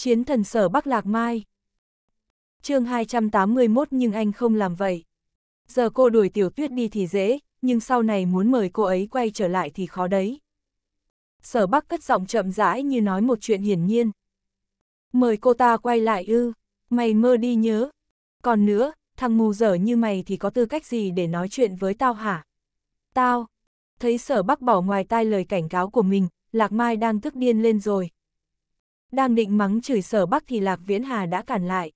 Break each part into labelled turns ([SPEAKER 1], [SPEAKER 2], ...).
[SPEAKER 1] Chiến thần sở Bắc Lạc Mai. chương 281 nhưng anh không làm vậy. Giờ cô đuổi tiểu tuyết đi thì dễ, nhưng sau này muốn mời cô ấy quay trở lại thì khó đấy. Sở Bắc cất giọng chậm rãi như nói một chuyện hiển nhiên. Mời cô ta quay lại ư, mày mơ đi nhớ. Còn nữa, thằng mù dở như mày thì có tư cách gì để nói chuyện với tao hả? Tao, thấy sở Bắc bỏ ngoài tai lời cảnh cáo của mình, Lạc Mai đang tức điên lên rồi, đang định mắng chửi sở bắc thì Lạc Viễn Hà đã cản lại.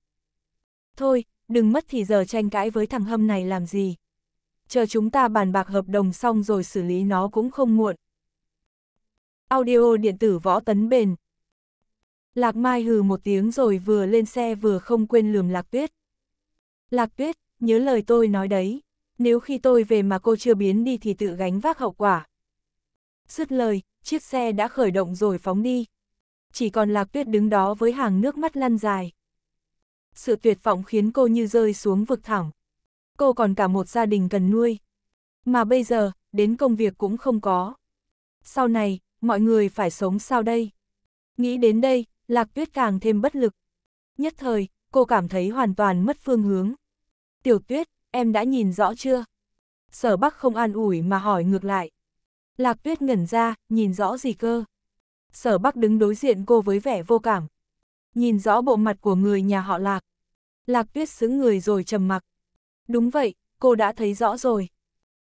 [SPEAKER 1] Thôi, đừng mất thì giờ tranh cãi với thằng hâm này làm gì. Chờ chúng ta bàn bạc hợp đồng xong rồi xử lý nó cũng không muộn. Audio điện tử võ tấn bền. Lạc Mai hừ một tiếng rồi vừa lên xe vừa không quên lườm Lạc Tuyết. Lạc Tuyết, nhớ lời tôi nói đấy. Nếu khi tôi về mà cô chưa biến đi thì tự gánh vác hậu quả. Sứt lời, chiếc xe đã khởi động rồi phóng đi chỉ còn lạc tuyết đứng đó với hàng nước mắt lăn dài. Sự tuyệt vọng khiến cô như rơi xuống vực thẳm. Cô còn cả một gia đình cần nuôi. Mà bây giờ, đến công việc cũng không có. Sau này, mọi người phải sống sao đây? Nghĩ đến đây, lạc tuyết càng thêm bất lực. Nhất thời, cô cảm thấy hoàn toàn mất phương hướng. Tiểu tuyết, em đã nhìn rõ chưa? Sở Bắc không an ủi mà hỏi ngược lại. Lạc tuyết ngẩn ra, nhìn rõ gì cơ? sở bắc đứng đối diện cô với vẻ vô cảm. Nhìn rõ bộ mặt của người nhà họ Lạc. Lạc tuyết xứng người rồi trầm mặc. Đúng vậy, cô đã thấy rõ rồi.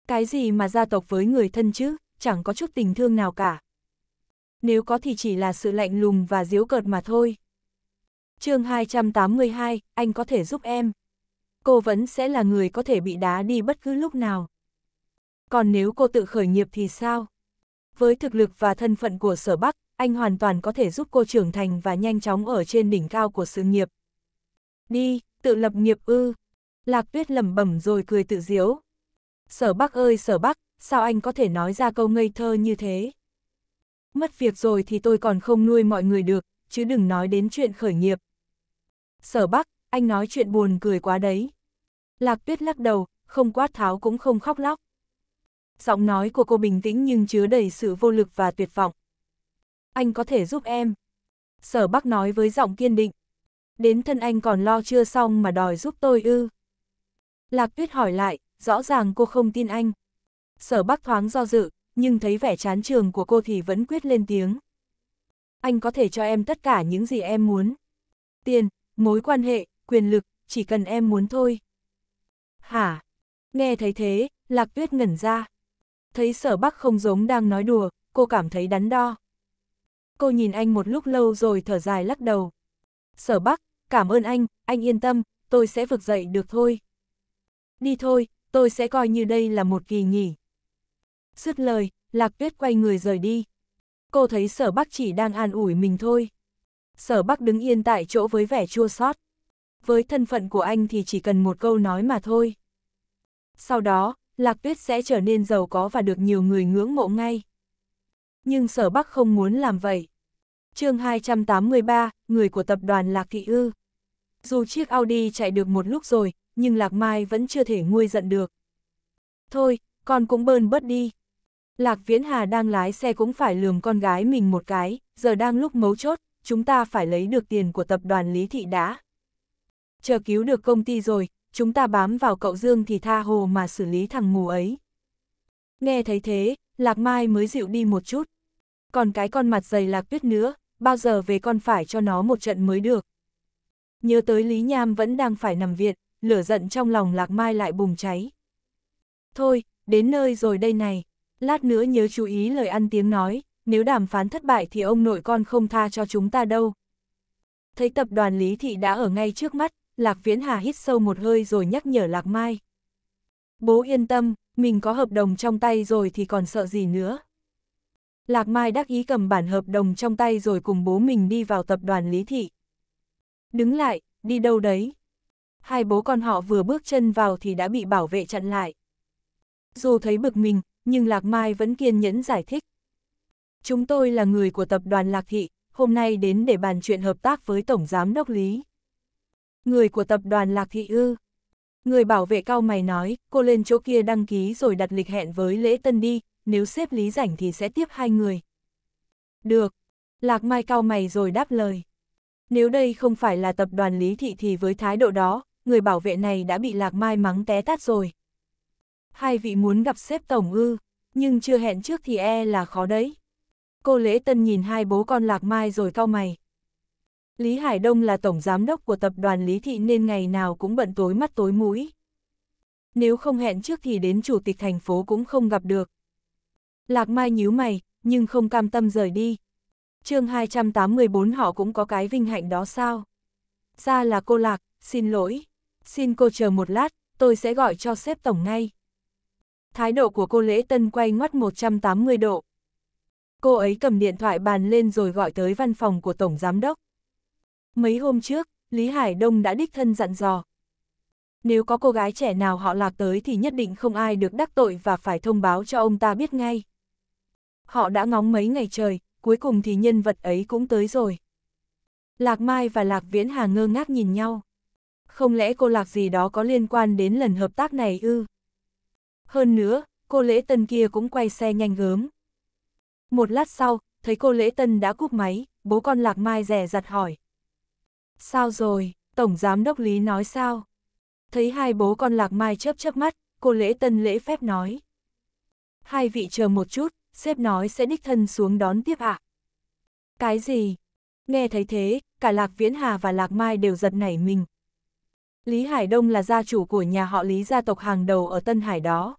[SPEAKER 1] Cái gì mà gia tộc với người thân chứ, chẳng có chút tình thương nào cả. Nếu có thì chỉ là sự lạnh lùng và diếu cợt mà thôi. chương 282, anh có thể giúp em. Cô vẫn sẽ là người có thể bị đá đi bất cứ lúc nào. Còn nếu cô tự khởi nghiệp thì sao? Với thực lực và thân phận của sở Bắc, anh hoàn toàn có thể giúp cô trưởng thành và nhanh chóng ở trên đỉnh cao của sự nghiệp. Đi, tự lập nghiệp ư. Lạc tuyết lẩm bẩm rồi cười tự diếu. Sở bắc ơi sở bắc, sao anh có thể nói ra câu ngây thơ như thế? Mất việc rồi thì tôi còn không nuôi mọi người được, chứ đừng nói đến chuyện khởi nghiệp. Sở bắc, anh nói chuyện buồn cười quá đấy. Lạc tuyết lắc đầu, không quát tháo cũng không khóc lóc. Giọng nói của cô bình tĩnh nhưng chứa đầy sự vô lực và tuyệt vọng anh có thể giúp em. Sở Bắc nói với giọng kiên định. Đến thân anh còn lo chưa xong mà đòi giúp tôi ư. Lạc Tuyết hỏi lại, rõ ràng cô không tin anh. Sở Bắc thoáng do dự, nhưng thấy vẻ chán trường của cô thì vẫn quyết lên tiếng. Anh có thể cho em tất cả những gì em muốn. Tiền, mối quan hệ, quyền lực, chỉ cần em muốn thôi. Hả? Nghe thấy thế, Lạc Tuyết ngẩn ra. Thấy sở bắc không giống đang nói đùa, cô cảm thấy đắn đo. Cô nhìn anh một lúc lâu rồi thở dài lắc đầu. Sở Bắc, cảm ơn anh, anh yên tâm, tôi sẽ vực dậy được thôi. Đi thôi, tôi sẽ coi như đây là một kỳ nghỉ. Dứt lời, Lạc Tuyết quay người rời đi. Cô thấy Sở Bắc chỉ đang an ủi mình thôi. Sở Bắc đứng yên tại chỗ với vẻ chua xót. Với thân phận của anh thì chỉ cần một câu nói mà thôi. Sau đó, Lạc Tuyết sẽ trở nên giàu có và được nhiều người ngưỡng mộ ngay nhưng sở Bắc không muốn làm vậy. chương 283, người của tập đoàn Lạc Thị Ư. Dù chiếc Audi chạy được một lúc rồi, nhưng Lạc Mai vẫn chưa thể nguôi giận được. Thôi, con cũng bơn bớt đi. Lạc Viễn Hà đang lái xe cũng phải lườm con gái mình một cái, giờ đang lúc mấu chốt, chúng ta phải lấy được tiền của tập đoàn Lý Thị đã. Chờ cứu được công ty rồi, chúng ta bám vào cậu Dương thì tha hồ mà xử lý thằng mù ấy. Nghe thấy thế, Lạc Mai mới dịu đi một chút còn cái con mặt dày lạc tuyết nữa, bao giờ về con phải cho nó một trận mới được. Nhớ tới Lý Nham vẫn đang phải nằm viện, lửa giận trong lòng Lạc Mai lại bùng cháy. Thôi, đến nơi rồi đây này, lát nữa nhớ chú ý lời ăn tiếng nói, nếu đàm phán thất bại thì ông nội con không tha cho chúng ta đâu. Thấy tập đoàn Lý Thị đã ở ngay trước mắt, Lạc Viễn Hà hít sâu một hơi rồi nhắc nhở Lạc Mai. Bố yên tâm, mình có hợp đồng trong tay rồi thì còn sợ gì nữa. Lạc Mai đắc ý cầm bản hợp đồng trong tay rồi cùng bố mình đi vào tập đoàn Lý Thị. Đứng lại, đi đâu đấy? Hai bố con họ vừa bước chân vào thì đã bị bảo vệ chặn lại. Dù thấy bực mình, nhưng Lạc Mai vẫn kiên nhẫn giải thích. Chúng tôi là người của tập đoàn Lạc Thị, hôm nay đến để bàn chuyện hợp tác với Tổng Giám Đốc Lý. Người của tập đoàn Lạc Thị ư. Người bảo vệ cao mày nói, cô lên chỗ kia đăng ký rồi đặt lịch hẹn với lễ tân đi, nếu xếp lý rảnh thì sẽ tiếp hai người. Được, Lạc Mai cao mày rồi đáp lời. Nếu đây không phải là tập đoàn Lý Thị thì với thái độ đó, người bảo vệ này đã bị Lạc Mai mắng té tát rồi. Hai vị muốn gặp xếp tổng ư, nhưng chưa hẹn trước thì e là khó đấy. Cô Lễ Tân nhìn hai bố con Lạc Mai rồi cao mày. Lý Hải Đông là tổng giám đốc của tập đoàn Lý Thị nên ngày nào cũng bận tối mắt tối mũi. Nếu không hẹn trước thì đến chủ tịch thành phố cũng không gặp được, Lạc Mai nhíu mày, nhưng không cam tâm rời đi. chương 284 họ cũng có cái vinh hạnh đó sao? Ra là cô Lạc, xin lỗi. Xin cô chờ một lát, tôi sẽ gọi cho sếp tổng ngay. Thái độ của cô Lễ Tân quay ngoắt 180 độ. Cô ấy cầm điện thoại bàn lên rồi gọi tới văn phòng của Tổng Giám Đốc. Mấy hôm trước, Lý Hải Đông đã đích thân dặn dò. Nếu có cô gái trẻ nào họ lạc tới thì nhất định không ai được đắc tội và phải thông báo cho ông ta biết ngay. Họ đã ngóng mấy ngày trời, cuối cùng thì nhân vật ấy cũng tới rồi. Lạc Mai và Lạc Viễn Hà ngơ ngác nhìn nhau. Không lẽ cô Lạc gì đó có liên quan đến lần hợp tác này ư? Hơn nữa, cô Lễ Tân kia cũng quay xe nhanh gớm. Một lát sau, thấy cô Lễ Tân đã cúp máy, bố con Lạc Mai rẻ giặt hỏi. Sao rồi, Tổng Giám Đốc Lý nói sao? Thấy hai bố con Lạc Mai chớp chớp mắt, cô Lễ Tân lễ phép nói. Hai vị chờ một chút, sếp nói sẽ đích thân xuống đón tiếp ạ. Cái gì? Nghe thấy thế, cả Lạc Viễn Hà và Lạc Mai đều giật nảy mình. Lý Hải Đông là gia chủ của nhà họ Lý gia tộc hàng đầu ở Tân Hải đó.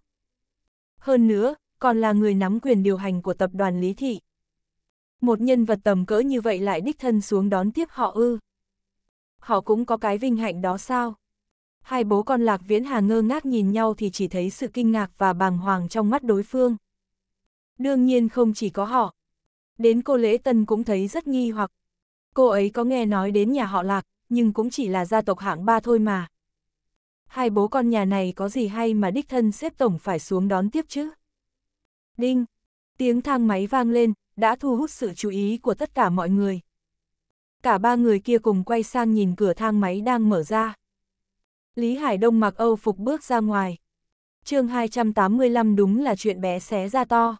[SPEAKER 1] Hơn nữa, còn là người nắm quyền điều hành của tập đoàn Lý Thị. Một nhân vật tầm cỡ như vậy lại đích thân xuống đón tiếp họ ư. Họ cũng có cái vinh hạnh đó sao? Hai bố con Lạc Viễn Hà ngơ ngác nhìn nhau thì chỉ thấy sự kinh ngạc và bàng hoàng trong mắt đối phương. Đương nhiên không chỉ có họ. Đến cô Lễ Tân cũng thấy rất nghi hoặc. Cô ấy có nghe nói đến nhà họ Lạc, nhưng cũng chỉ là gia tộc hạng ba thôi mà. Hai bố con nhà này có gì hay mà đích thân xếp tổng phải xuống đón tiếp chứ? Đinh! Tiếng thang máy vang lên, đã thu hút sự chú ý của tất cả mọi người. Cả ba người kia cùng quay sang nhìn cửa thang máy đang mở ra. Lý Hải Đông mặc Âu phục bước ra ngoài. chương 285 đúng là chuyện bé xé ra to.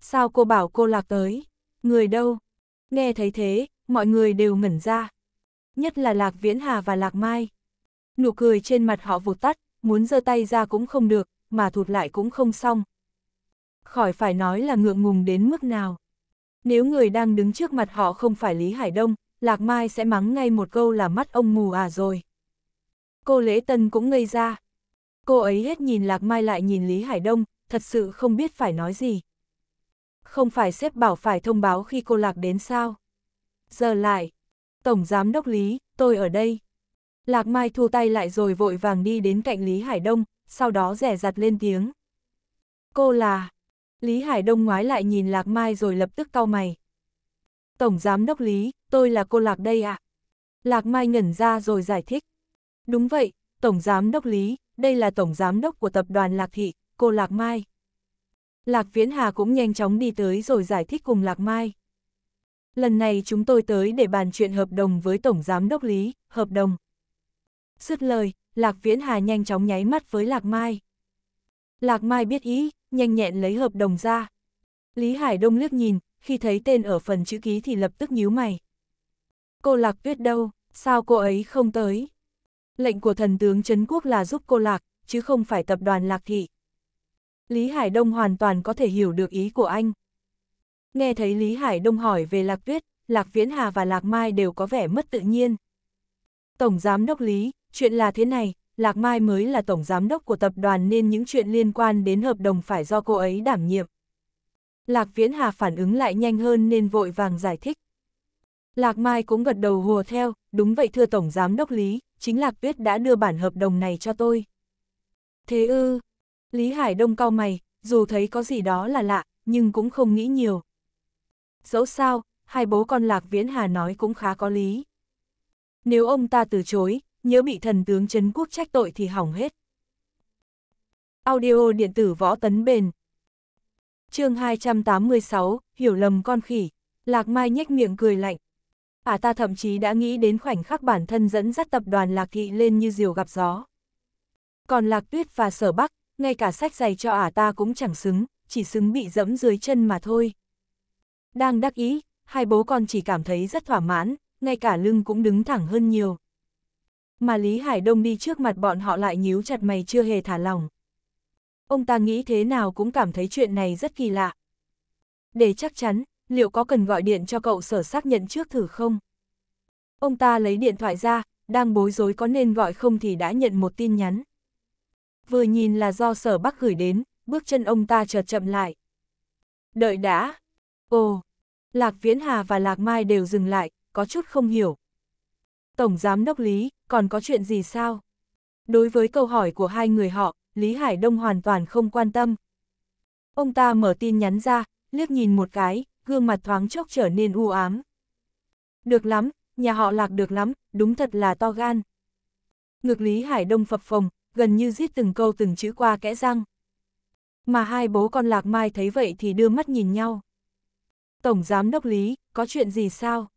[SPEAKER 1] Sao cô bảo cô lạc tới? Người đâu? Nghe thấy thế, mọi người đều ngẩn ra. Nhất là Lạc Viễn Hà và Lạc Mai. Nụ cười trên mặt họ vụt tắt, muốn giơ tay ra cũng không được, mà thụt lại cũng không xong. Khỏi phải nói là ngượng ngùng đến mức nào. Nếu người đang đứng trước mặt họ không phải Lý Hải Đông, Lạc Mai sẽ mắng ngay một câu là mắt ông mù à rồi. Cô Lễ Tân cũng ngây ra. Cô ấy hết nhìn Lạc Mai lại nhìn Lý Hải Đông, thật sự không biết phải nói gì không phải xếp bảo phải thông báo khi cô Lạc đến sao? Giờ lại, Tổng Giám Đốc Lý, tôi ở đây. Lạc Mai thu tay lại rồi vội vàng đi đến cạnh Lý Hải Đông, sau đó rẻ rặt lên tiếng. Cô là... Lý Hải Đông ngoái lại nhìn Lạc Mai rồi lập tức cau mày. Tổng Giám Đốc Lý, tôi là cô Lạc đây ạ. À? Lạc Mai ngẩn ra rồi giải thích. Đúng vậy, Tổng Giám Đốc Lý, đây là Tổng Giám Đốc của Tập đoàn Lạc Thị, cô Lạc Mai. Lạc Viễn Hà cũng nhanh chóng đi tới rồi giải thích cùng Lạc Mai. Lần này chúng tôi tới để bàn chuyện hợp đồng với Tổng Giám Đốc Lý, hợp đồng. Sứt lời, Lạc Viễn Hà nhanh chóng nháy mắt với Lạc Mai. Lạc Mai biết ý, nhanh nhẹn lấy hợp đồng ra. Lý Hải Đông liếc nhìn, khi thấy tên ở phần chữ ký thì lập tức nhíu mày. Cô Lạc Tuyết đâu, sao cô ấy không tới? Lệnh của thần tướng Trấn Quốc là giúp cô Lạc, chứ không phải tập đoàn Lạc Thị. Lý Hải Đông hoàn toàn có thể hiểu được ý của anh. Nghe thấy Lý Hải Đông hỏi về Lạc Tuyết, Lạc Viễn Hà và Lạc Mai đều có vẻ mất tự nhiên. Tổng Giám đốc Lý, chuyện là thế này, Lạc Mai mới là Tổng Giám đốc của tập đoàn nên những chuyện liên quan đến hợp đồng phải do cô ấy đảm nhiệm. Lạc Viễn Hà phản ứng lại nhanh hơn nên vội vàng giải thích. Lạc Mai cũng gật đầu hùa theo, đúng vậy thưa Tổng Giám đốc Lý, chính Lạc Tuyết đã đưa bản hợp đồng này cho tôi. Thế ư, Lý Hải Đông cau mày, dù thấy có gì đó là lạ, nhưng cũng không nghĩ nhiều. Dẫu sao, hai bố con Lạc Viễn Hà nói cũng khá có lý. Nếu ông ta từ chối, nhớ bị thần tướng Trấn Quốc trách tội thì hỏng hết. Audio điện tử võ tấn bền chương 286, hiểu lầm con khỉ, Lạc Mai nhếch miệng cười lạnh. À ta thậm chí đã nghĩ đến khoảnh khắc bản thân dẫn dắt tập đoàn Lạc Thị lên như diều gặp gió. Còn Lạc Tuyết và Sở Bắc, ngay cả sách giày cho ả à ta cũng chẳng xứng, chỉ xứng bị dẫm dưới chân mà thôi. Đang đắc ý, hai bố con chỉ cảm thấy rất thỏa mãn, ngay cả lưng cũng đứng thẳng hơn nhiều. Mà Lý Hải Đông đi trước mặt bọn họ lại nhíu chặt mày chưa hề thả lòng. Ông ta nghĩ thế nào cũng cảm thấy chuyện này rất kỳ lạ. Để chắc chắn, liệu có cần gọi điện cho cậu sở xác nhận trước thử không? Ông ta lấy điện thoại ra, đang bối rối có nên gọi không thì đã nhận một tin nhắn vừa nhìn là do sở bắc gửi đến, bước chân ông ta chợt chậm lại. Đợi đã. Ồ, Lạc Viễn Hà và Lạc Mai đều dừng lại, có chút không hiểu. Tổng Giám Đốc Lý, còn có chuyện gì sao? Đối với câu hỏi của hai người họ, Lý Hải Đông hoàn toàn không quan tâm. Ông ta mở tin nhắn ra, liếc nhìn một cái, gương mặt thoáng chốc trở nên u ám. Được lắm, nhà họ Lạc được lắm, đúng thật là to gan. ngược Lý Hải Đông phập phồng, gần như giết từng câu từng chữ qua kẽ răng. Mà hai bố con Lạc Mai thấy vậy thì đưa mắt nhìn nhau. Tổng Giám Đốc Lý, có chuyện gì sao?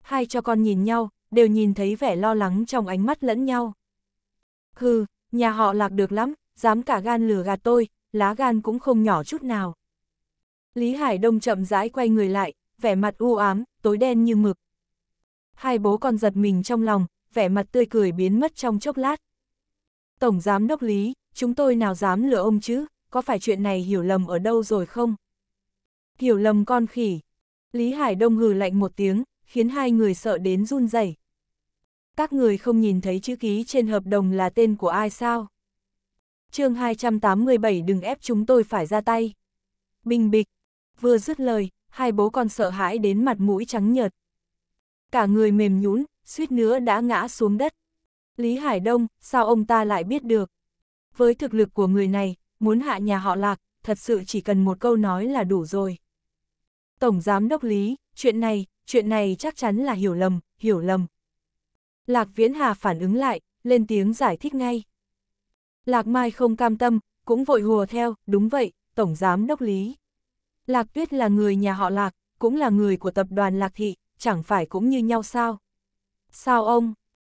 [SPEAKER 1] Hai cho con nhìn nhau, đều nhìn thấy vẻ lo lắng trong ánh mắt lẫn nhau. Hừ, nhà họ Lạc được lắm, dám cả gan lừa gạt tôi, lá gan cũng không nhỏ chút nào. Lý Hải Đông chậm rãi quay người lại, vẻ mặt u ám, tối đen như mực. Hai bố con giật mình trong lòng, vẻ mặt tươi cười biến mất trong chốc lát. Tổng Giám Đốc Lý, chúng tôi nào dám lừa ông chứ, có phải chuyện này hiểu lầm ở đâu rồi không? Hiểu lầm con khỉ. Lý Hải Đông hừ lạnh một tiếng, khiến hai người sợ đến run rẩy. Các người không nhìn thấy chữ ký trên hợp đồng là tên của ai sao? chương 287 đừng ép chúng tôi phải ra tay. Bình bịch, vừa dứt lời, hai bố con sợ hãi đến mặt mũi trắng nhợt. Cả người mềm nhũn, suýt nữa đã ngã xuống đất. Lý Hải Đông, sao ông ta lại biết được? Với thực lực của người này, muốn hạ nhà họ lạc, thật sự chỉ cần một câu nói là đủ rồi. Tổng Giám Đốc Lý, chuyện này, chuyện này chắc chắn là hiểu lầm, hiểu lầm. Lạc Viễn Hà phản ứng lại, lên tiếng giải thích ngay. Lạc Mai không cam tâm, cũng vội hùa theo, đúng vậy, Tổng Giám Đốc Lý. Lạc Tuyết là người nhà họ Lạc, cũng là người của tập đoàn Lạc Thị, chẳng phải cũng như nhau sao? Sao ông?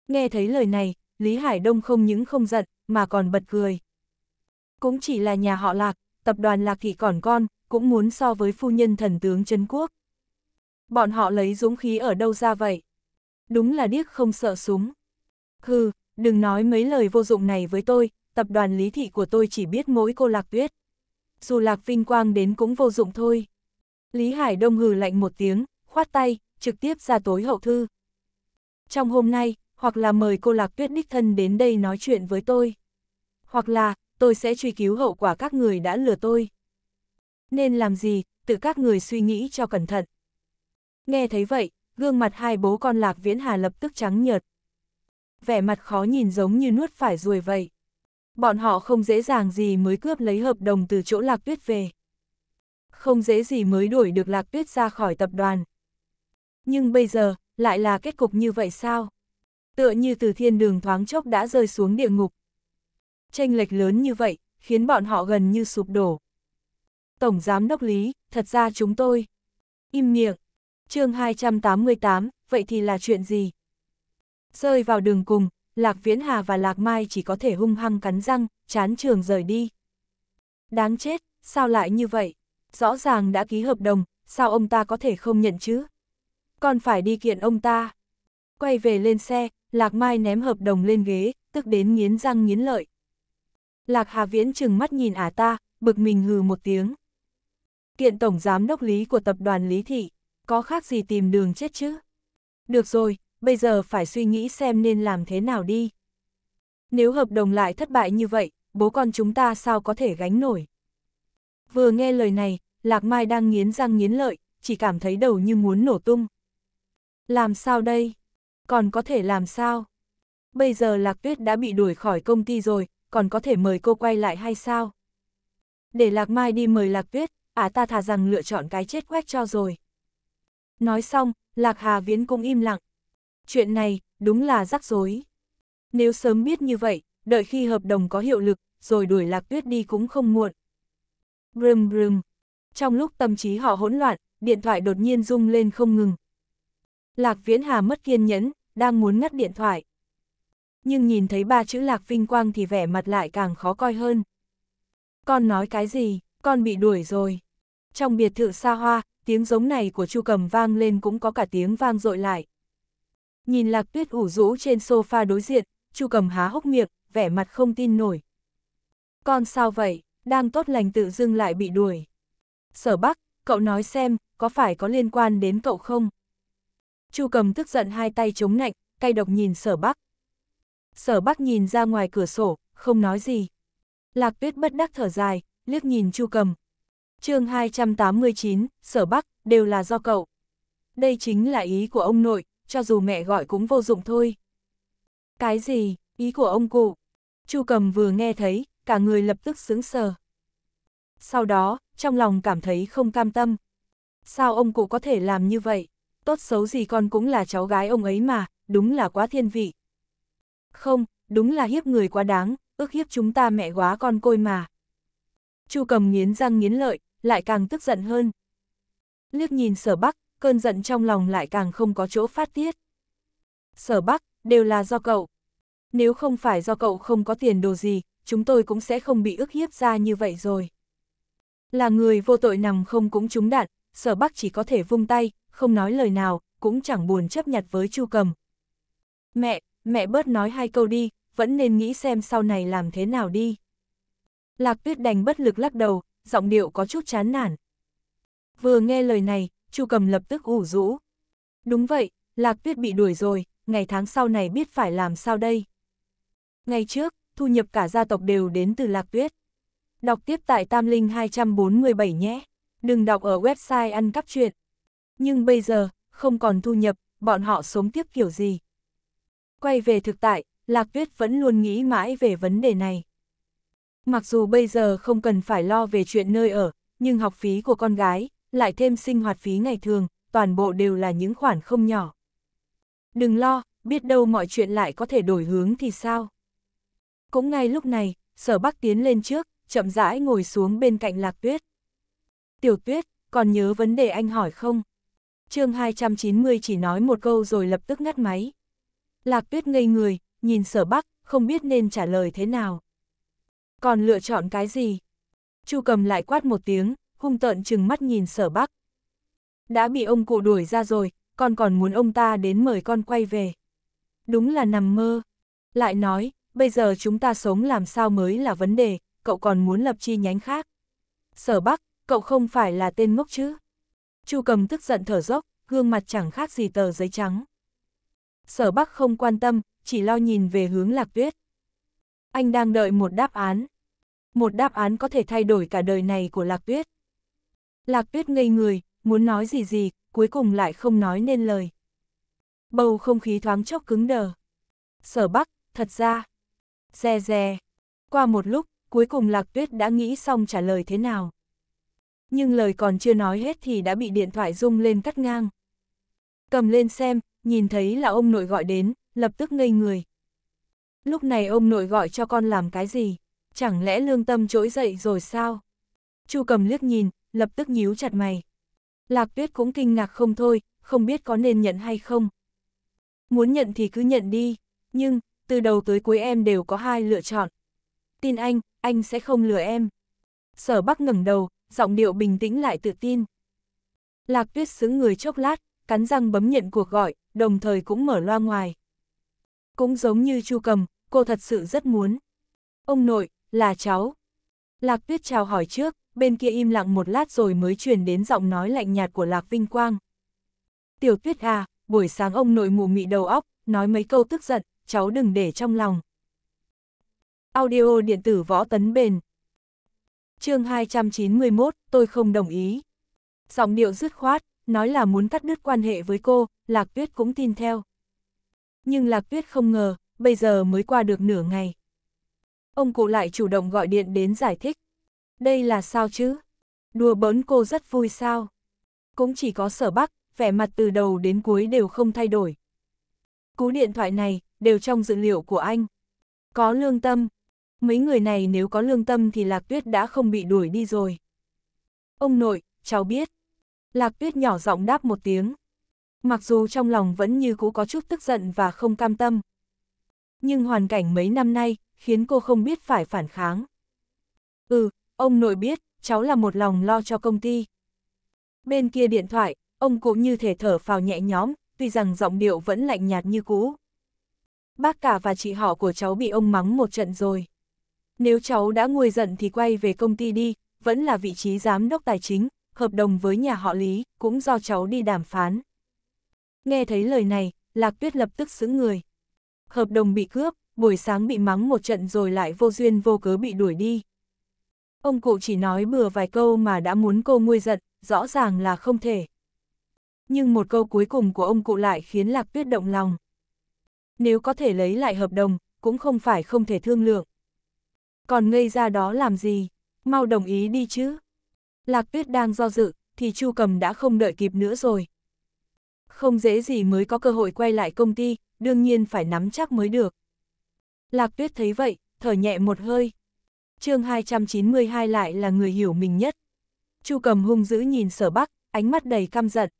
[SPEAKER 1] Nghe thấy lời này, Lý Hải Đông không những không giận, mà còn bật cười. Cũng chỉ là nhà họ Lạc, tập đoàn Lạc Thị còn con, cũng muốn so với phu nhân thần tướng Trấn Quốc. Bọn họ lấy dũng khí ở đâu ra vậy? Đúng là điếc không sợ súng. Hừ, đừng nói mấy lời vô dụng này với tôi, tập đoàn lý thị của tôi chỉ biết mỗi cô Lạc Tuyết. Dù Lạc Vinh Quang đến cũng vô dụng thôi. Lý Hải Đông hừ lạnh một tiếng, khoát tay, trực tiếp ra tối hậu thư. Trong hôm nay, hoặc là mời cô Lạc Tuyết đích thân đến đây nói chuyện với tôi. Hoặc là, tôi sẽ truy cứu hậu quả các người đã lừa tôi. Nên làm gì, tự các người suy nghĩ cho cẩn thận. Nghe thấy vậy, gương mặt hai bố con Lạc Viễn Hà lập tức trắng nhợt. Vẻ mặt khó nhìn giống như nuốt phải ruồi vậy. Bọn họ không dễ dàng gì mới cướp lấy hợp đồng từ chỗ Lạc Tuyết về. Không dễ gì mới đuổi được Lạc Tuyết ra khỏi tập đoàn. Nhưng bây giờ, lại là kết cục như vậy sao? tựa như từ thiên đường thoáng chốc đã rơi xuống địa ngục. Tranh lệch lớn như vậy, khiến bọn họ gần như sụp đổ. Tổng Giám Đốc Lý, thật ra chúng tôi... Im miệng. chương 288, vậy thì là chuyện gì? Rơi vào đường cùng, Lạc Viễn Hà và Lạc Mai chỉ có thể hung hăng cắn răng, chán trường rời đi. Đáng chết, sao lại như vậy? Rõ ràng đã ký hợp đồng, sao ông ta có thể không nhận chứ? Còn phải đi kiện ông ta. Quay về lên xe, Lạc Mai ném hợp đồng lên ghế, tức đến nghiến răng nghiến lợi. Lạc Hà Viễn chừng mắt nhìn ả ta, bực mình hừ một tiếng. Kiện tổng giám đốc lý của tập đoàn Lý Thị, có khác gì tìm đường chết chứ? Được rồi, bây giờ phải suy nghĩ xem nên làm thế nào đi. Nếu hợp đồng lại thất bại như vậy, bố con chúng ta sao có thể gánh nổi? Vừa nghe lời này, Lạc Mai đang nghiến răng nghiến lợi, chỉ cảm thấy đầu như muốn nổ tung. Làm sao đây? còn có thể làm sao? Bây giờ Lạc Tuyết đã bị đuổi khỏi công ty rồi, còn có thể mời cô quay lại hay sao? Để Lạc Mai đi mời Lạc Tuyết, à ta thà rằng lựa chọn cái chết quét cho rồi. Nói xong, Lạc Hà Viễn cũng im lặng. Chuyện này, đúng là rắc rối. Nếu sớm biết như vậy, đợi khi hợp đồng có hiệu lực, rồi đuổi Lạc Tuyết đi cũng không muộn. Brum brum. Trong lúc tâm trí họ hỗn loạn, điện thoại đột nhiên rung lên không ngừng, Lạc Viễn Hà mất kiên nhẫn, đang muốn ngắt điện thoại. Nhưng nhìn thấy ba chữ Lạc Vinh Quang thì vẻ mặt lại càng khó coi hơn. Con nói cái gì, con bị đuổi rồi. Trong biệt thự xa hoa, tiếng giống này của Chu Cầm vang lên cũng có cả tiếng vang dội lại. Nhìn Lạc Tuyết ủ rũ trên sofa đối diện, Chu Cầm há hốc miệng, vẻ mặt không tin nổi. Con sao vậy, đang tốt lành tự dưng lại bị đuổi. Sở Bắc, cậu nói xem, có phải có liên quan đến cậu không? Chu cầm tức giận hai tay chống nạnh, cay độc nhìn sở bắc. Sở bắc nhìn ra ngoài cửa sổ, không nói gì. Lạc tuyết bất đắc thở dài, liếc nhìn chu cầm. chương 289, sở bắc, đều là do cậu. Đây chính là ý của ông nội, cho dù mẹ gọi cũng vô dụng thôi. Cái gì, ý của ông cụ? Chu cầm vừa nghe thấy, cả người lập tức sững sờ. Sau đó, trong lòng cảm thấy không cam tâm. Sao ông cụ có thể làm như vậy? tốt xấu gì con cũng là cháu gái ông ấy mà, đúng là quá thiên vị. Không, đúng là hiếp người quá đáng, ước hiếp chúng ta mẹ quá con côi mà. Chu cầm nghiến răng nghiến lợi, lại càng tức giận hơn. Liếc nhìn sở bắc, cơn giận trong lòng lại càng không có chỗ phát tiết. Sở bắc, đều là do cậu. Nếu không phải do cậu không có tiền đồ gì, chúng tôi cũng sẽ không bị ức hiếp ra như vậy rồi. Là người vô tội nằm không cũng trúng đạn, sở bắc chỉ có thể vung tay, không nói lời nào, cũng chẳng buồn chấp nhặt với Chu Cầm. Mẹ, mẹ bớt nói hai câu đi, vẫn nên nghĩ xem sau này làm thế nào đi. Lạc tuyết đành bất lực lắc đầu, giọng điệu có chút chán nản. Vừa nghe lời này, Chu Cầm lập tức ủ rũ. Đúng vậy, Lạc tuyết bị đuổi rồi, ngày tháng sau này biết phải làm sao đây. Ngày trước, thu nhập cả gia tộc đều đến từ Lạc tuyết. Đọc tiếp tại Tam Linh 247 nhé. Đừng đọc ở website ăn cắp chuyện. Nhưng bây giờ, không còn thu nhập, bọn họ sống tiếp kiểu gì. Quay về thực tại, Lạc Tuyết vẫn luôn nghĩ mãi về vấn đề này. Mặc dù bây giờ không cần phải lo về chuyện nơi ở, nhưng học phí của con gái, lại thêm sinh hoạt phí ngày thường, toàn bộ đều là những khoản không nhỏ. Đừng lo, biết đâu mọi chuyện lại có thể đổi hướng thì sao. Cũng ngay lúc này, sở bắc tiến lên trước, chậm rãi ngồi xuống bên cạnh lạc tuyết. Tiểu tuyết, còn nhớ vấn đề anh hỏi không? chương 290 chỉ nói một câu rồi lập tức ngắt máy. Lạc tuyết ngây người, nhìn sở bắc, không biết nên trả lời thế nào. Còn lựa chọn cái gì? Chu cầm lại quát một tiếng, hung tợn chừng mắt nhìn sở bắc. Đã bị ông cụ đuổi ra rồi, con còn muốn ông ta đến mời con quay về. Đúng là nằm mơ. Lại nói, bây giờ chúng ta sống làm sao mới là vấn đề, cậu còn muốn lập chi nhánh khác. Sở Bắc, cậu không phải là tên ngốc chứ? Chu cầm tức giận thở dốc, gương mặt chẳng khác gì tờ giấy trắng. Sở Bắc không quan tâm, chỉ lo nhìn về hướng lạc tuyết. Anh đang đợi một đáp án. Một đáp án có thể thay đổi cả đời này của lạc tuyết. Lạc tuyết ngây người, muốn nói gì gì, cuối cùng lại không nói nên lời. Bầu không khí thoáng chốc cứng đờ. Sở Bắc, thật ra, dè dè. Qua một lúc, cuối cùng Lạc Tuyết đã nghĩ xong trả lời thế nào nhưng lời còn chưa nói hết thì đã bị điện thoại rung lên cắt ngang. Cầm lên xem, nhìn thấy là ông nội gọi đến, lập tức ngây người. Lúc này ông nội gọi cho con làm cái gì? Chẳng lẽ lương tâm trỗi dậy rồi sao? Chu cầm liếc nhìn, lập tức nhíu chặt mày. Lạc tuyết cũng kinh ngạc không thôi, không biết có nên nhận hay không. Muốn nhận thì cứ nhận đi, nhưng, từ đầu tới cuối em đều có hai lựa chọn. Tin anh, anh sẽ không lừa em. Sở Bắc ngẩng đầu, giọng điệu bình tĩnh lại tự tin. Lạc tuyết xứng người chốc lát, cắn răng bấm nhận cuộc gọi, đồng thời cũng mở loa ngoài. Cũng giống như chu cầm, cô thật sự rất muốn. Ông nội, là cháu. Lạc tuyết chào hỏi trước, bên kia im lặng một lát rồi mới truyền đến giọng nói lạnh nhạt của Lạc Vinh Quang. Tiểu tuyết à, buổi sáng ông nội mù mị đầu óc, nói mấy câu tức giận, cháu đừng để trong lòng. Audio điện tử võ tấn bền chương 291, tôi không đồng ý. Giọng điệu dứt khoát, nói là muốn cắt đứt quan hệ với cô, Lạc Tuyết cũng tin theo. Nhưng Lạc Tuyết không ngờ, bây giờ mới qua được nửa ngày. Ông cụ lại chủ động gọi điện đến giải thích. Đây là sao chứ? Đùa bỡn cô rất vui sao? Cũng chỉ có sở bắc, vẻ mặt từ đầu đến cuối đều không thay đổi. Cú điện thoại này, đều trong dữ liệu của anh. Có lương tâm, Mấy người này nếu có lương tâm thì Lạc Tuyết đã không bị đuổi đi rồi. Ông nội, cháu biết. Lạc Tuyết nhỏ giọng đáp một tiếng. Mặc dù trong lòng vẫn như cũ có chút tức giận và không cam tâm. Nhưng hoàn cảnh mấy năm nay, khiến cô không biết phải phản kháng. Ừ, ông nội biết, cháu là một lòng lo cho công ty. Bên kia điện thoại, ông cũng như thể thở phào nhẹ nhõm, tuy rằng giọng điệu vẫn lạnh nhạt như cũ. Bác cả và chị họ của cháu bị ông mắng một trận rồi. Nếu cháu đã nguôi giận thì quay về công ty đi, vẫn là vị trí giám đốc tài chính, hợp đồng với nhà họ Lý, cũng do cháu đi đàm phán. Nghe thấy lời này, Lạc Tuyết lập tức xứng người. Hợp đồng bị cướp, buổi sáng bị mắng một trận rồi lại vô duyên vô cớ bị đuổi đi. Ông cụ chỉ nói bừa vài câu mà đã muốn cô nguôi giận, rõ ràng là không thể. Nhưng một câu cuối cùng của ông cụ lại khiến Lạc Tuyết động lòng. Nếu có thể lấy lại hợp đồng, cũng không phải không thể thương lượng còn ngây ra đó làm gì, mau đồng ý đi chứ. Lạc tuyết đang do dự, thì Chu Cầm đã không đợi kịp nữa rồi. Không dễ gì mới có cơ hội quay lại công ty, đương nhiên phải nắm chắc mới được. Lạc tuyết thấy vậy, thở nhẹ một hơi. chương 292 lại là người hiểu mình nhất. Chu Cầm hung dữ nhìn sở bắc, ánh mắt đầy căm giận.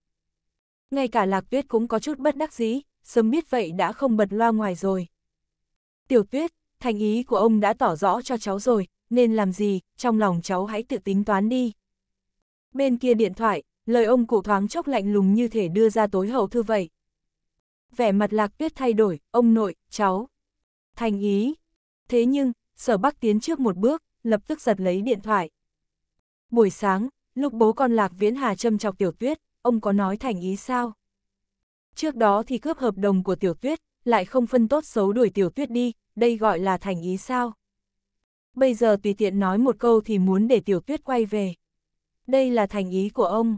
[SPEAKER 1] Ngay cả lạc tuyết cũng có chút bất đắc dĩ, sớm biết vậy đã không bật loa ngoài rồi. Tiểu tuyết, thành ý của ông đã tỏ rõ cho cháu rồi, nên làm gì, trong lòng cháu hãy tự tính toán đi. Bên kia điện thoại, lời ông cụ thoáng chốc lạnh lùng như thể đưa ra tối hậu thư vậy. Vẻ mặt lạc tuyết thay đổi, ông nội, cháu. Thành ý. Thế nhưng, sở bắc tiến trước một bước, lập tức giật lấy điện thoại. Buổi sáng, lúc bố con lạc viễn hà châm chọc tiểu tuyết, ông có nói thành ý sao? Trước đó thì cướp hợp đồng của tiểu tuyết, lại không phân tốt xấu đuổi tiểu tuyết đi, đây gọi là thành ý sao. Bây giờ tùy tiện nói một câu thì muốn để tiểu tuyết quay về. Đây là thành ý của ông.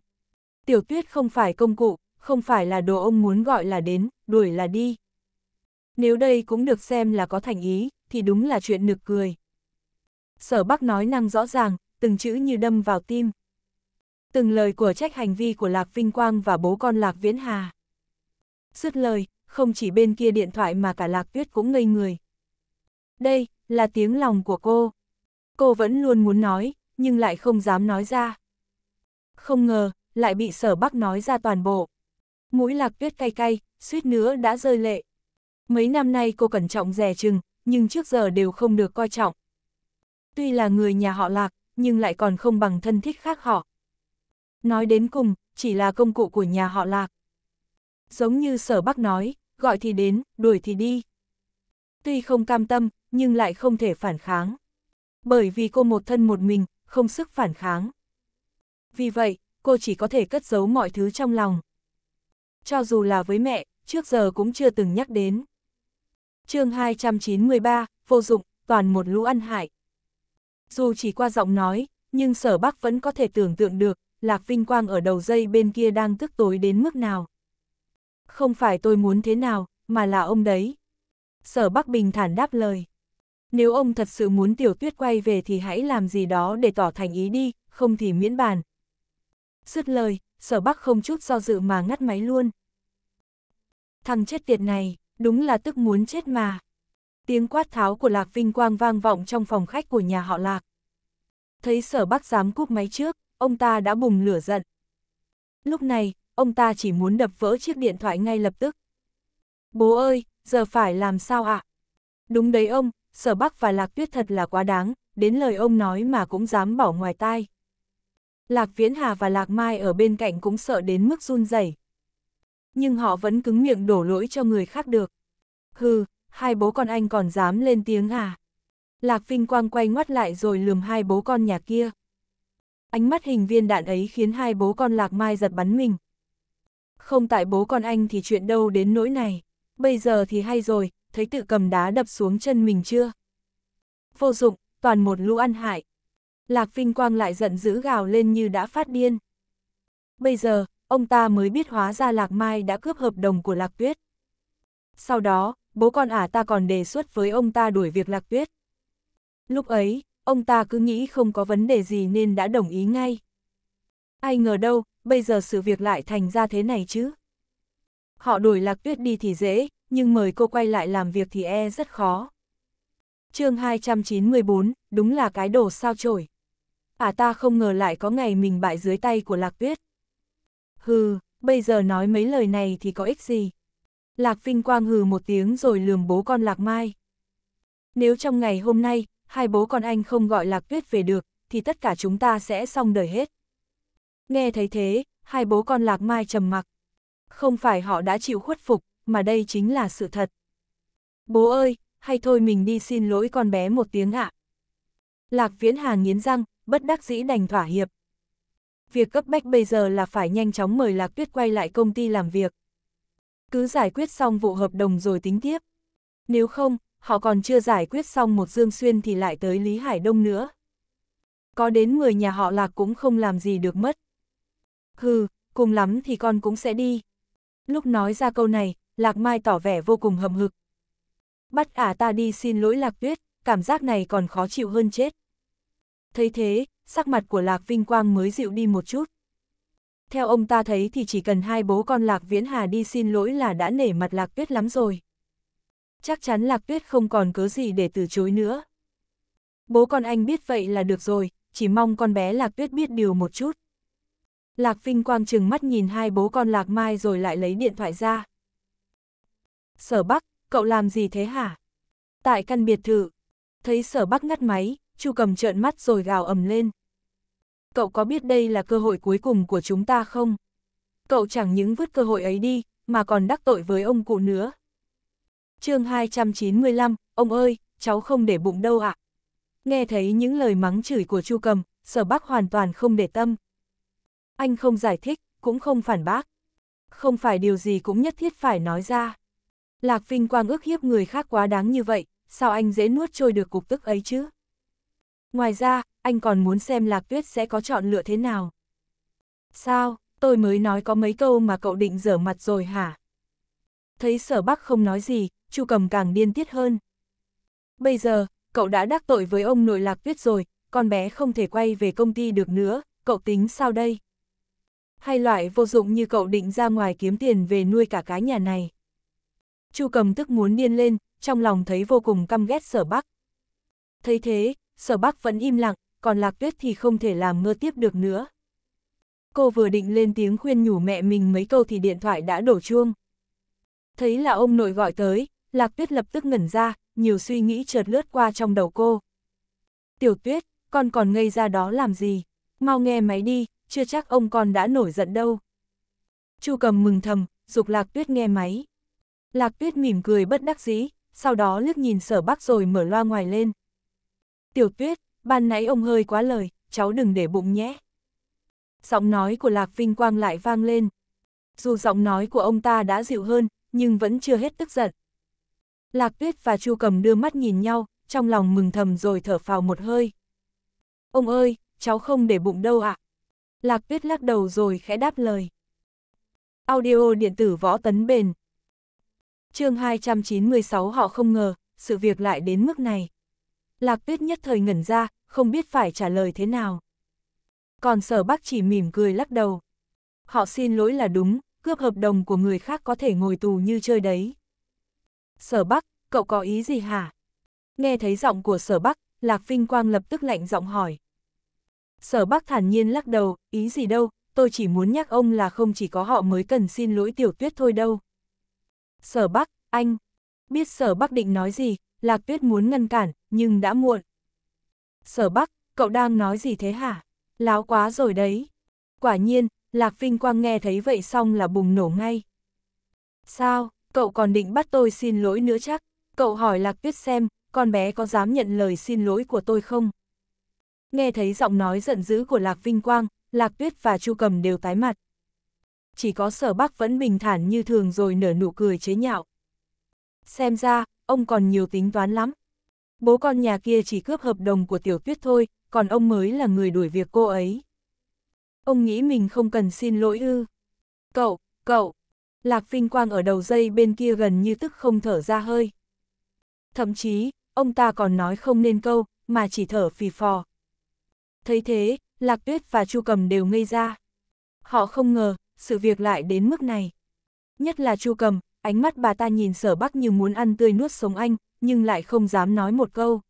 [SPEAKER 1] Tiểu tuyết không phải công cụ, không phải là đồ ông muốn gọi là đến, đuổi là đi. Nếu đây cũng được xem là có thành ý, thì đúng là chuyện nực cười. Sở Bắc nói năng rõ ràng, từng chữ như đâm vào tim. Từng lời của trách hành vi của Lạc Vinh Quang và bố con Lạc Viễn Hà. sứt lời, không chỉ bên kia điện thoại mà cả lạc tuyết cũng ngây người. Đây, là tiếng lòng của cô. Cô vẫn luôn muốn nói, nhưng lại không dám nói ra. Không ngờ, lại bị sở bắc nói ra toàn bộ. Mũi lạc tuyết cay cay, suýt nữa đã rơi lệ. Mấy năm nay cô cẩn trọng rẻ chừng, nhưng trước giờ đều không được coi trọng. Tuy là người nhà họ lạc, nhưng lại còn không bằng thân thích khác họ. Nói đến cùng, chỉ là công cụ của nhà họ lạc giống như sở bắc nói, gọi thì đến, đuổi thì đi. Tuy không cam tâm, nhưng lại không thể phản kháng. Bởi vì cô một thân một mình, không sức phản kháng. Vì vậy, cô chỉ có thể cất giấu mọi thứ trong lòng. Cho dù là với mẹ, trước giờ cũng chưa từng nhắc đến. chương 293, vô dụng, toàn một lũ ăn hại. Dù chỉ qua giọng nói, nhưng sở bác vẫn có thể tưởng tượng được, Lạc Vinh Quang ở đầu dây bên kia đang tức tối đến mức nào. Không phải tôi muốn thế nào, mà là ông đấy. Sở Bắc Bình thản đáp lời. Nếu ông thật sự muốn tiểu tuyết quay về thì hãy làm gì đó để tỏ thành ý đi, không thì miễn bàn. Dứt lời, sở bắc không chút do dự mà ngắt máy luôn. Thằng chết tiệt này, đúng là tức muốn chết mà. Tiếng quát tháo của Lạc Vinh Quang vang vọng trong phòng khách của nhà họ Lạc. Thấy sở bắc dám cúp máy trước, ông ta đã bùng lửa giận. Lúc này, ông ta chỉ muốn đập vỡ chiếc điện thoại ngay lập tức. Bố ơi, giờ phải làm sao ạ? Đúng đấy ông, sở bắc và lạc tuyết thật là quá đáng, đến lời ông nói mà cũng dám bỏ ngoài tai. Lạc Viễn Hà và Lạc Mai ở bên cạnh cũng sợ đến mức run rẩy. Nhưng họ vẫn cứng miệng đổ lỗi cho người khác được. Hừ, hai bố con anh còn dám lên tiếng à? Lạc Vinh Quang quay ngoắt lại rồi lườm hai bố con nhà kia. Ánh mắt hình viên đạn ấy khiến hai bố con Lạc Mai giật bắn mình, không tại bố con anh thì chuyện đâu đến nỗi này. Bây giờ thì hay rồi, thấy tự cầm đá đập xuống chân mình chưa? Vô dụng, toàn một lũ ăn hại. Lạc Vinh Quang lại giận dữ gào lên như đã phát điên. Bây giờ, ông ta mới biết hóa ra Lạc Mai đã cướp hợp đồng của Lạc Tuyết. Sau đó, bố con ả ta còn đề xuất với ông ta đuổi việc Lạc Tuyết. Lúc ấy, ông ta cứ nghĩ không có vấn đề gì nên đã đồng ý ngay. Ai ngờ đâu, bây giờ sự việc lại thành ra thế này chứ. Họ đuổi lạc tuyết đi thì dễ, nhưng mời cô quay lại làm việc thì e rất khó. chương 294, đúng là cái đồ sao chổi. À ta không ngờ lại có ngày mình bại dưới tay của lạc tuyết. Hừ, bây giờ nói mấy lời này thì có ích gì. Lạc Vinh Quang hừ một tiếng rồi lườm bố con Lạc Mai. Nếu trong ngày hôm nay, hai bố con anh không gọi Lạc Tuyết về được, thì tất cả chúng ta sẽ xong đời hết. Nghe thấy thế, hai bố con Lạc Mai trầm mặc. Không phải họ đã chịu khuất phục, mà đây chính là sự thật. Bố ơi, hay thôi mình đi xin lỗi con bé một tiếng ạ. Lạc Viễn Hà nghiến răng, bất đắc dĩ đành thỏa hiệp. Việc cấp bách bây giờ là phải nhanh chóng mời Lạc Tuyết quay lại công ty làm việc. Cứ giải quyết xong vụ hợp đồng rồi tính tiếp. Nếu không, họ còn chưa giải quyết xong một Dương Xuyên thì lại tới Lý Hải Đông nữa. Có đến người nhà họ Lạc cũng không làm gì được mất hừ, cùng lắm thì con cũng sẽ đi. Lúc nói ra câu này, Lạc Mai tỏ vẻ vô cùng hậm hực. Bắt ả à ta đi xin lỗi Lạc Tuyết, cảm giác này còn khó chịu hơn chết. Thấy thế, sắc mặt của Lạc Vinh Quang mới dịu đi một chút. Theo ông ta thấy thì chỉ cần hai bố con Lạc Viễn Hà đi xin lỗi là đã nể mặt Lạc Tuyết lắm rồi. Chắc chắn Lạc Tuyết không còn cớ gì để từ chối nữa. Bố con anh biết vậy là được rồi, chỉ mong con bé Lạc Tuyết biết điều một chút. Lạc Vinh Quang chừng mắt nhìn hai bố con Lạc Mai rồi lại lấy điện thoại ra. Sở Bắc, cậu làm gì thế hả? Tại căn biệt thự, thấy Sở Bắc ngắt máy, Chu cầm trợn mắt rồi gào ầm lên. Cậu có biết đây là cơ hội cuối cùng của chúng ta không? Cậu chẳng những vứt cơ hội ấy đi, mà còn đắc tội với ông cụ nữa. chương 295, ông ơi, cháu không để bụng đâu ạ. À? Nghe thấy những lời mắng chửi của Chu cầm, Sở Bắc hoàn toàn không để tâm anh không giải thích, cũng không phản bác. Không phải điều gì cũng nhất thiết phải nói ra. Lạc Vinh Quang ước hiếp người khác quá đáng như vậy, sao anh dễ nuốt trôi được cục tức ấy chứ? Ngoài ra, anh còn muốn xem Lạc Tuyết sẽ có chọn lựa thế nào. Sao, tôi mới nói có mấy câu mà cậu định dở mặt rồi hả? Thấy sở bắc không nói gì, chu cầm càng điên tiết hơn. Bây giờ, cậu đã đắc tội với ông nội Lạc Tuyết rồi, con bé không thể quay về công ty được nữa, cậu tính sao đây? hay loại vô dụng như cậu định ra ngoài kiếm tiền về nuôi cả cái nhà này. Chu cầm tức muốn điên lên, trong lòng thấy vô cùng căm ghét sở bắc. Thấy thế, sở bắc vẫn im lặng, còn lạc tuyết thì không thể làm ngơ tiếp được nữa. Cô vừa định lên tiếng khuyên nhủ mẹ mình mấy câu thì điện thoại đã đổ chuông. Thấy là ông nội gọi tới, lạc tuyết lập tức ngẩn ra, nhiều suy nghĩ chợt lướt qua trong đầu cô. Tiểu tuyết, con còn ngây ra đó làm gì? Mau nghe máy đi, chưa chắc ông còn đã nổi giận đâu. Chu cầm mừng thầm, dục Lạc Tuyết nghe máy. Lạc Tuyết mỉm cười bất đắc dĩ, sau đó liếc nhìn sở bắc rồi mở loa ngoài lên. Tiểu Tuyết, ban nãy ông hơi quá lời, cháu đừng để bụng nhé. Giọng nói của Lạc Vinh Quang lại vang lên. Dù giọng nói của ông ta đã dịu hơn, nhưng vẫn chưa hết tức giận. Lạc Tuyết và Chu Cầm đưa mắt nhìn nhau, trong lòng mừng thầm rồi thở phào một hơi. Ông ơi, cháu không để bụng đâu ạ. À? Lạc tuyết lắc đầu rồi khẽ đáp lời. Audio điện tử võ tấn bền. chương 296 họ không ngờ, sự việc lại đến mức này. Lạc tuyết nhất thời ngẩn ra, không biết phải trả lời thế nào. Còn sở bác chỉ mỉm cười lắc đầu. Họ xin lỗi là đúng, cướp hợp đồng của người khác có thể ngồi tù như chơi đấy. Sở Bắc, cậu có ý gì hả? Nghe thấy giọng của Sở Bắc, Lạc Vinh Quang lập tức lạnh giọng hỏi. Sở Bắc thản nhiên lắc đầu, ý gì đâu, tôi chỉ muốn nhắc ông là không chỉ có họ mới cần xin lỗi tiểu tuyết thôi đâu. Sở Bắc, anh, biết Sở Bắc định nói gì, Lạc Tuyết muốn ngăn cản, nhưng đã muộn. Sở Bắc, cậu đang nói gì thế hả? Láo quá rồi đấy. Quả nhiên, Lạc Vinh Quang nghe thấy vậy xong là bùng nổ ngay. Sao, cậu còn định bắt tôi xin lỗi nữa chắc? Cậu hỏi Lạc Tuyết xem, con bé có dám nhận lời xin lỗi của tôi không? Nghe thấy giọng nói giận dữ của Lạc Vinh Quang, Lạc Tuyết và Chu Cầm đều tái mặt. Chỉ có sở bắc vẫn bình thản như thường rồi nở nụ cười chế nhạo. Xem ra, ông còn nhiều tính toán lắm. Bố con nhà kia chỉ cướp hợp đồng của tiểu tuyết thôi, còn ông mới là người đuổi việc cô ấy. Ông nghĩ mình không cần xin lỗi ư. Cậu, cậu, Lạc Vinh Quang ở đầu dây bên kia gần như tức không thở ra hơi. Thậm chí, ông ta còn nói không nên câu, mà chỉ thở phì phò. Thấy thế, Lạc Tuyết và Chu Cầm đều ngây ra. Họ không ngờ, sự việc lại đến mức này. Nhất là Chu Cầm, ánh mắt bà ta nhìn sở bắc như muốn ăn tươi nuốt sống anh, nhưng lại không dám nói một câu.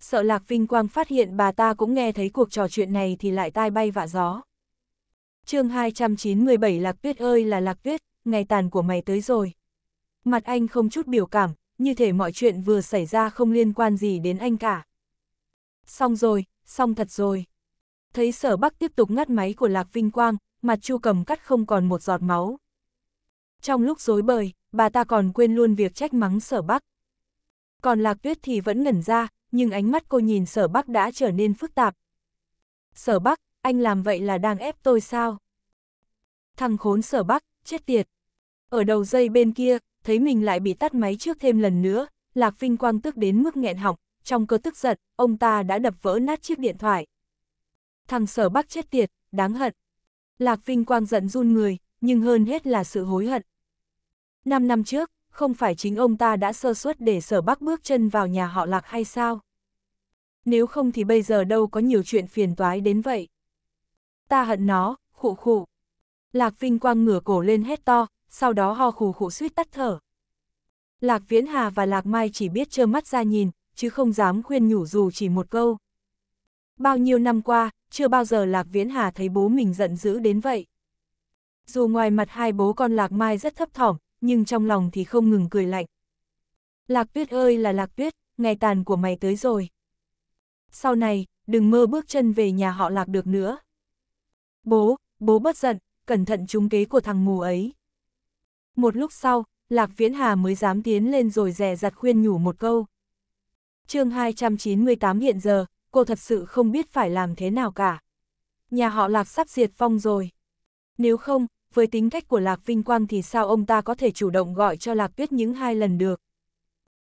[SPEAKER 1] Sợ Lạc Vinh Quang phát hiện bà ta cũng nghe thấy cuộc trò chuyện này thì lại tai bay vạ gió. chương 297 Lạc Tuyết ơi là Lạc Tuyết, ngày tàn của mày tới rồi. Mặt anh không chút biểu cảm, như thể mọi chuyện vừa xảy ra không liên quan gì đến anh cả. Xong rồi, xong thật rồi. Thấy sở bắc tiếp tục ngắt máy của Lạc Vinh Quang, mặt chu cầm cắt không còn một giọt máu. Trong lúc dối bời, bà ta còn quên luôn việc trách mắng sở bắc. Còn Lạc Tuyết thì vẫn ngẩn ra, nhưng ánh mắt cô nhìn sở bắc đã trở nên phức tạp. Sở bắc, anh làm vậy là đang ép tôi sao? Thằng khốn sở bắc, chết tiệt. Ở đầu dây bên kia, thấy mình lại bị tắt máy trước thêm lần nữa, Lạc Vinh Quang tức đến mức nghẹn họng, trong cơ tức giận, ông ta đã đập vỡ nát chiếc điện thoại. Thằng sở bắc chết tiệt, đáng hận. Lạc Vinh Quang giận run người, nhưng hơn hết là sự hối hận. Năm năm trước, không phải chính ông ta đã sơ suất để sở bắc bước chân vào nhà họ Lạc hay sao? Nếu không thì bây giờ đâu có nhiều chuyện phiền toái đến vậy. Ta hận nó, khụ khụ. Lạc Vinh Quang ngửa cổ lên hét to, sau đó ho khủ khụ suýt tắt thở. Lạc Viễn Hà và Lạc Mai chỉ biết trơ mắt ra nhìn, chứ không dám khuyên nhủ dù chỉ một câu. Bao nhiêu năm qua, chưa bao giờ Lạc Viễn Hà thấy bố mình giận dữ đến vậy. Dù ngoài mặt hai bố con Lạc Mai rất thấp thỏm, nhưng trong lòng thì không ngừng cười lạnh. Lạc Tuyết ơi là Lạc Tuyết, ngày tàn của mày tới rồi. Sau này, đừng mơ bước chân về nhà họ Lạc được nữa. Bố, bố bất giận, cẩn thận trúng kế của thằng mù ấy. Một lúc sau, Lạc Viễn Hà mới dám tiến lên rồi rè rặt khuyên nhủ một câu chương 298 hiện giờ, cô thật sự không biết phải làm thế nào cả. Nhà họ Lạc sắp diệt phong rồi. Nếu không, với tính cách của Lạc Vinh Quang thì sao ông ta có thể chủ động gọi cho Lạc Tuyết những hai lần được.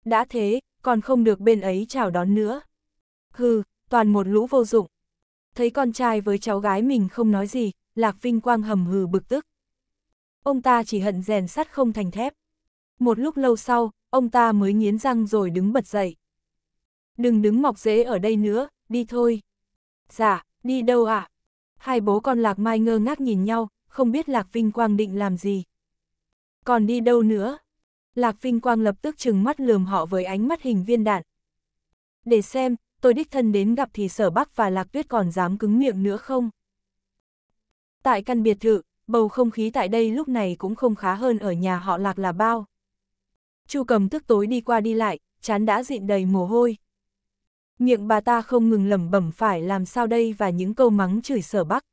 [SPEAKER 1] Đã thế, còn không được bên ấy chào đón nữa. Hừ, toàn một lũ vô dụng. Thấy con trai với cháu gái mình không nói gì, Lạc Vinh Quang hầm hừ bực tức. Ông ta chỉ hận rèn sắt không thành thép. Một lúc lâu sau, ông ta mới nghiến răng rồi đứng bật dậy. Đừng đứng mọc dễ ở đây nữa, đi thôi. Dạ, đi đâu ạ? À? Hai bố con Lạc Mai ngơ ngác nhìn nhau, không biết Lạc Vinh Quang định làm gì. Còn đi đâu nữa? Lạc Vinh Quang lập tức trừng mắt lườm họ với ánh mắt hình viên đạn. Để xem, tôi đích thân đến gặp thì sở bắc và Lạc Tuyết còn dám cứng miệng nữa không? Tại căn biệt thự, bầu không khí tại đây lúc này cũng không khá hơn ở nhà họ Lạc là bao. Chu cầm tức tối đi qua đi lại, chán đã dịn đầy mồ hôi miệng bà ta không ngừng lẩm bẩm phải làm sao đây và những câu mắng chửi sở bắc.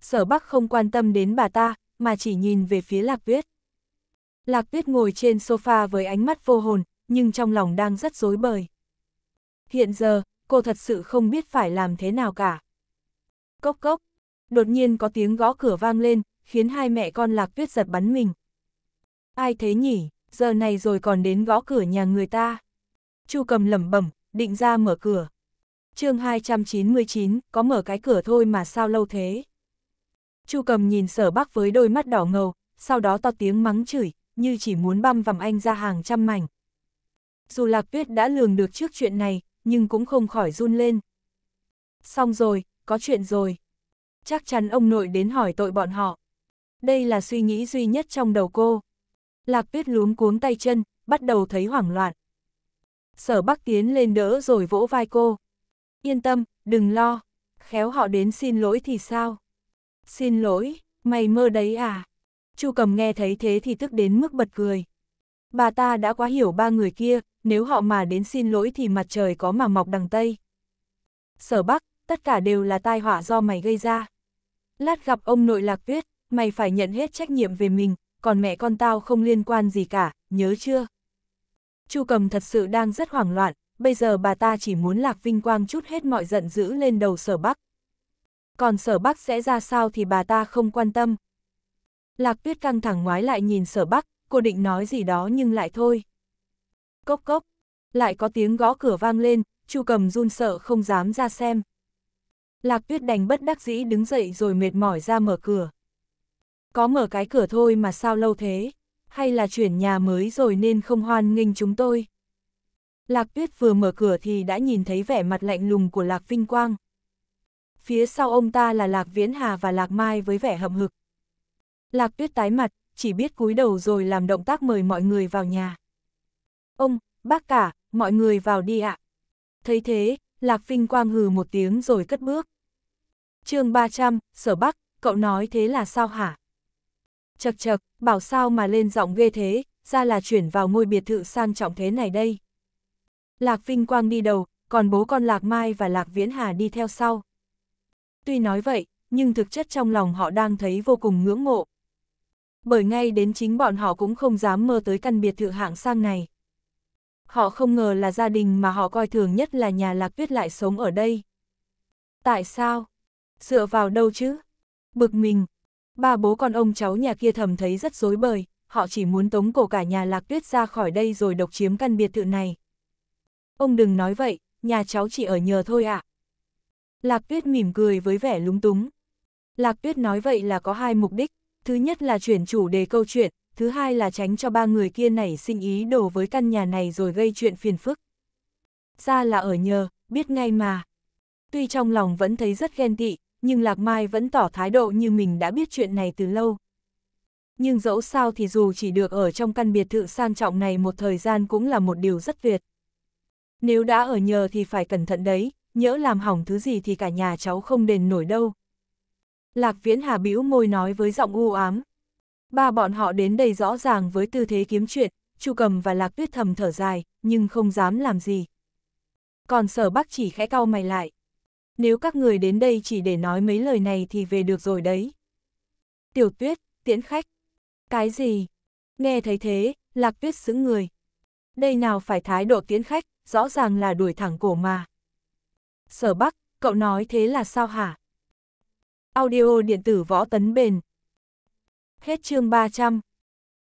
[SPEAKER 1] Sở bắc không quan tâm đến bà ta, mà chỉ nhìn về phía lạc tuyết. Lạc tuyết ngồi trên sofa với ánh mắt vô hồn, nhưng trong lòng đang rất rối bời. Hiện giờ, cô thật sự không biết phải làm thế nào cả. Cốc cốc, đột nhiên có tiếng gõ cửa vang lên, khiến hai mẹ con lạc tuyết giật bắn mình. Ai thế nhỉ, giờ này rồi còn đến gõ cửa nhà người ta. Chu cầm lẩm bẩm, định ra mở cửa. chương 299, có mở cái cửa thôi mà sao lâu thế? Chu cầm nhìn sở bác với đôi mắt đỏ ngầu, sau đó to tiếng mắng chửi, như chỉ muốn băm vằm anh ra hàng trăm mảnh. Dù Lạc Tuyết đã lường được trước chuyện này, nhưng cũng không khỏi run lên. Xong rồi, có chuyện rồi. Chắc chắn ông nội đến hỏi tội bọn họ. Đây là suy nghĩ duy nhất trong đầu cô. Lạc Tuyết luống cuống tay chân, bắt đầu thấy hoảng loạn. Sở Bắc tiến lên đỡ rồi vỗ vai cô. Yên tâm, đừng lo. Khéo họ đến xin lỗi thì sao? Xin lỗi, mày mơ đấy à? Chu cầm nghe thấy thế thì tức đến mức bật cười. Bà ta đã quá hiểu ba người kia, nếu họ mà đến xin lỗi thì mặt trời có mà mọc đằng Tây. Sở Bắc, tất cả đều là tai họa do mày gây ra. Lát gặp ông nội lạc tuyết, mày phải nhận hết trách nhiệm về mình, còn mẹ con tao không liên quan gì cả, nhớ chưa? Chu Cầm thật sự đang rất hoảng loạn, bây giờ bà ta chỉ muốn Lạc Vinh Quang chút hết mọi giận dữ lên đầu sở Bắc. Còn sở Bắc sẽ ra sao thì bà ta không quan tâm. Lạc Tuyết căng thẳng ngoái lại nhìn sở Bắc, cô định nói gì đó nhưng lại thôi. Cốc cốc, lại có tiếng gõ cửa vang lên, Chu Cầm run sợ không dám ra xem. Lạc Tuyết đành bất đắc dĩ đứng dậy rồi mệt mỏi ra mở cửa. Có mở cái cửa thôi mà sao lâu thế? hay là chuyển nhà mới rồi nên không hoan nghênh chúng tôi. Lạc Tuyết vừa mở cửa thì đã nhìn thấy vẻ mặt lạnh lùng của Lạc Vinh Quang. Phía sau ông ta là Lạc Viễn Hà và Lạc Mai với vẻ hậm hực. Lạc Tuyết tái mặt, chỉ biết cúi đầu rồi làm động tác mời mọi người vào nhà. Ông, bác cả, mọi người vào đi ạ. Thấy thế, Lạc Vinh Quang hừ một tiếng rồi cất bước. chương 300, Sở Bắc, cậu nói thế là sao hả? Chật chật, bảo sao mà lên giọng ghê thế, ra là chuyển vào ngôi biệt thự sang trọng thế này đây. Lạc Vinh Quang đi đầu, còn bố con Lạc Mai và Lạc Viễn Hà đi theo sau. Tuy nói vậy, nhưng thực chất trong lòng họ đang thấy vô cùng ngưỡng mộ. Bởi ngay đến chính bọn họ cũng không dám mơ tới căn biệt thự hạng sang này. Họ không ngờ là gia đình mà họ coi thường nhất là nhà Lạc Tuyết lại sống ở đây. Tại sao? Dựa vào đâu chứ? Bực mình, Ba bố con ông cháu nhà kia thầm thấy rất dối bời, họ chỉ muốn tống cổ cả nhà lạc tuyết ra khỏi đây rồi độc chiếm căn biệt thự này. Ông đừng nói vậy, nhà cháu chỉ ở nhờ thôi ạ. À. Lạc tuyết mỉm cười với vẻ lúng túng. Lạc tuyết nói vậy là có hai mục đích, thứ nhất là chuyển chủ đề câu chuyện, thứ hai là tránh cho ba người kia nảy sinh ý đồ với căn nhà này rồi gây chuyện phiền phức. Ra là ở nhờ, biết ngay mà. Tuy trong lòng vẫn thấy rất ghen tị, nhưng Lạc Mai vẫn tỏ thái độ như mình đã biết chuyện này từ lâu. Nhưng dẫu sao thì dù chỉ được ở trong căn biệt thự sang trọng này một thời gian cũng là một điều rất tuyệt. Nếu đã ở nhờ thì phải cẩn thận đấy, nhỡ làm hỏng thứ gì thì cả nhà cháu không đền nổi đâu. Lạc Viễn Hà bĩu môi nói với giọng u ám. Ba bọn họ đến đây rõ ràng với tư thế kiếm chuyện, Chu Cầm và Lạc Tuyết thầm thở dài, nhưng không dám làm gì. Còn Sở Bắc chỉ khẽ cau mày lại. Nếu các người đến đây chỉ để nói mấy lời này thì về được rồi đấy. Tiểu tuyết, tiễn khách. Cái gì? Nghe thấy thế, lạc tuyết xứng người. Đây nào phải thái độ tiễn khách, rõ ràng là đuổi thẳng cổ mà. Sở Bắc, cậu nói thế là sao hả? Audio điện tử võ tấn bền. Hết chương 300.